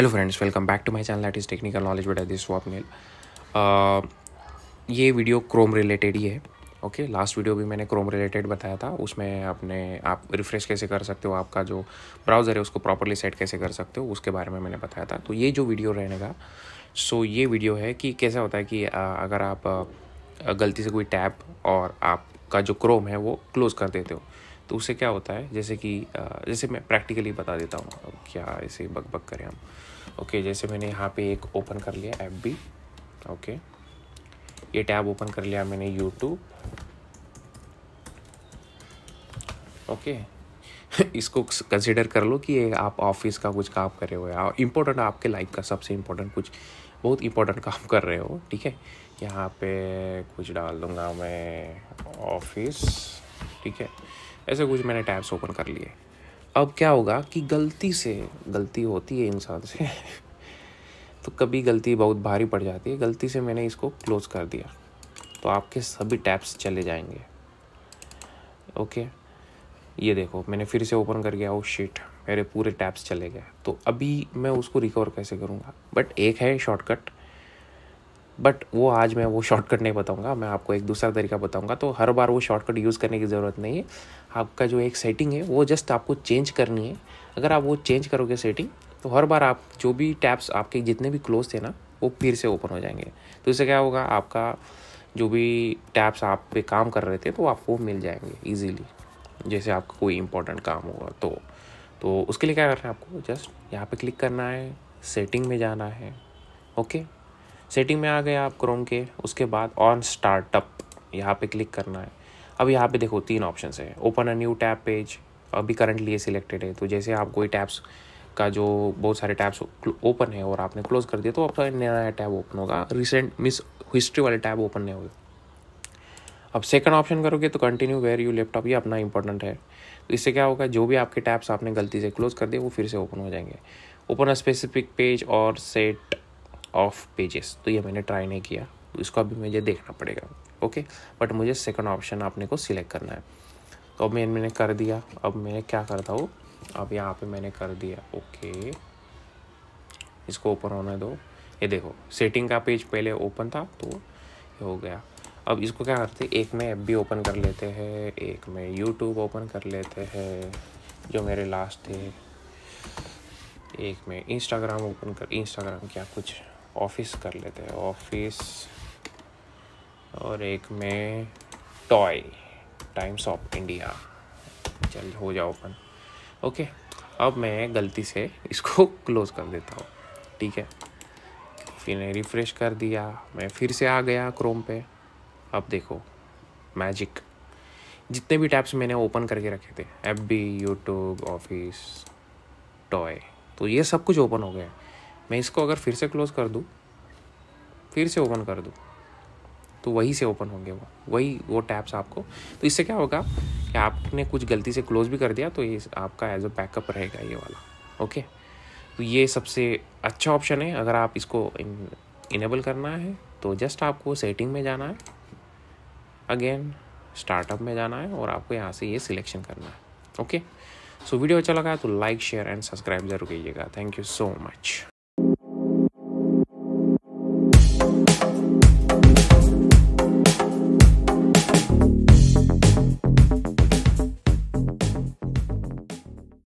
hello friends welcome back to my channel that is technical knowledge but this mail ये video Chrome related ही है okay last video भी मैंने Chrome related बताया था उसमें अपने आप रिफ़्रेश कैसे कर सकते हो आपका जो ब्राउज़र है उसको प्रॉपरली सेट कैसे कर सकते हो उसके बारे में मैंने बताया था तो ये जो वीडियो रहने का सो ये वीडियो है कि कैसा होता है कि अगर आप गलती से कोई टैब और आपका जो क्रोम है वो क्लोज़ कर देते हो तो उससे क्या होता है जैसे कि जैसे मैं प्रैक्टिकली बता देता हूँ क्या ऐसे बक बक करें हम ओके जैसे मैंने यहाँ पे एक ओपन कर लिया ऐप भी ओके ये टैब ओपन कर लिया मैंने यूट्यूब ओके इसको कंसिडर कर लो कि ये आप ऑफिस का कुछ काम कर रहे हो या इम्पोर्टेंट आपके लाइफ का सबसे इम्पोर्टेंट कुछ बहुत इम्पोर्टेंट काम कर रहे हो ठीक है यहाँ पे कुछ डाल दूँगा मैं ऑफिस ठीक है ऐसे कुछ मैंने टैब्स ओपन कर लिए अब क्या होगा कि गलती से गलती होती है इंसान से तो कभी गलती बहुत भारी पड़ जाती है गलती से मैंने इसको क्लोज़ कर दिया तो आपके सभी टैब्स चले जाएंगे ओके ये देखो मैंने फिर से ओपन कर गया वो oh, शीट मेरे पूरे टैब्स चले गए तो अभी मैं उसको रिकवर कैसे करूँगा बट एक है शॉर्टकट बट वो आज मैं वो शॉर्टकट नहीं बताऊंगा मैं आपको एक दूसरा तरीका बताऊंगा तो हर बार वो शॉर्टकट यूज़ करने की ज़रूरत नहीं है आपका जो एक सेटिंग है वो जस्ट आपको चेंज करनी है अगर आप वो चेंज करोगे सेटिंग तो हर बार आप जो भी टैब्स आपके जितने भी क्लोज थे ना वो फिर से ओपन हो जाएंगे तो इससे क्या होगा आपका जो भी टैब्स आप पे काम कर रहे थे तो आपको मिल जाएंगे ईजीली जैसे आपका कोई इंपॉर्टेंट काम होगा तो तो उसके लिए क्या करना है आपको जस्ट यहाँ पे क्लिक करना है सेटिंग में जाना है ओके सेटिंग में आ गए आप क्रोम के उसके बाद ऑन स्टार्टअप यहाँ पे क्लिक करना है अब यहाँ पे देखो तीन ऑप्शन है open a new tab page अभी करंटली ये सिलेक्टेड है तो जैसे आप कोई टैब्स का जो बहुत सारे टैब्स ओपन है और आपने क्लोज कर दिया तो आपका नया टैब ओपन होगा रिसेंट मिस हिस्ट्री वाले टैब ओपन नहीं होगा अब सेकंड ऑप्शन करोगे तो कंटिन्यू वेयर यू लैपटॉप ये अपना इंपॉर्टेंट है तो इससे क्या होगा जो भी आपके टैब्स आपने गलती से क्लोज कर दिए वो फिर से ओपन हो जाएंगे ओपन अ स्पेसिफिक पेज और सेट ऑफ पेजेस तो ये मैंने ट्राई नहीं किया इसको अभी मुझे देखना पड़ेगा ओके बट मुझे सेकंड ऑप्शन आपने को सिलेक्ट करना है तो अब मैं मैंने कर दिया अब मैंने क्या करता हूँ अब यहाँ पे मैंने कर दिया ओके इसको ओपन होने दो ये देखो सेटिंग का पेज पहले ओपन था तो ये हो गया अब इसको क्या करते हैं एक में ऐप भी ओपन कर लेते हैं एक में यूट्यूब ओपन कर लेते हैं जो मेरे लास्ट थे एक में इंस्टाग्राम ओपन कर इंस्टाग्राम क्या कुछ ऑफिस कर लेते हैं ऑफिस और एक में टॉय टाइम्स ऑफ इंडिया चल हो जाओ अपन ओके अब मैं गलती से इसको क्लोज़ कर देता हूँ ठीक है फिर रिफ़्रेश कर दिया मैं फिर से आ गया क्रोम पे अब देखो मैजिक जितने भी टैब्स मैंने ओपन करके रखे थे F B YouTube office toy तो ये सब कुछ ओपन हो गया मैं इसको अगर फिर से क्लोज़ कर दूँ फिर से ओपन कर दूँ तो वही से ओपन होंगे वो वही वो टैब्स आपको तो इससे क्या होगा कि आपने कुछ गलती से क्लोज़ भी कर दिया तो ये आपका एज अ बैकअप रहेगा ये वाला ओके तो ये सबसे अच्छा ऑप्शन है अगर आप इसको इनेबल करना है तो जस्ट आपको सेटिंग में जाना है अगेन स्टार्टअप में जाना है और आपको यहाँ से ये सिलेक्शन करना है ओके सो वीडियो अच्छा लगा तो लाइक शेयर एंड सब्सक्राइब जरूर कीजिएगा थैंक यू सो मच